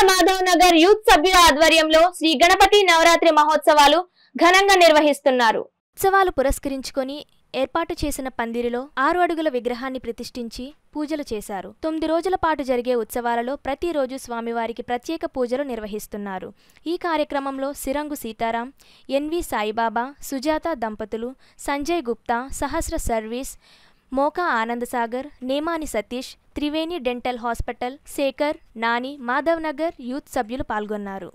చింతల Madhav Nagar youth సభ్యుల ఆధ్వర్యంలో శ్రీ గణపతి నవరాత్రి మహోత్సవాలు ఘనంగా నిర్వహిస్తున్నారు ఉత్సవాలు పురస్కరించుకొని ఏర్పాటు చేసిన పందిరిలో ఆరు అడుగుల విగ్రహాన్ని ప్రతిష్ఠించి పూజలు చేశారు తొమ్మిది రోజుల పాటు జరిగే ఉత్సవాలలో ప్రతిరోజు స్వామివారికి ప్రత్యేక పూజలు నిర్వహిస్తున్నారు ఈ కార్యక్రమంలో సిరంగు సీతారాం ఎన్వి సాయిబాబా సుజాత దంపతులు Sanjay Gupta Sahasra service Moka Anandasagar Nemani Satish Triveni dental hospital Sekhar Nani Madhav Nagar youth సభ్యులు పాల్గొన్నారు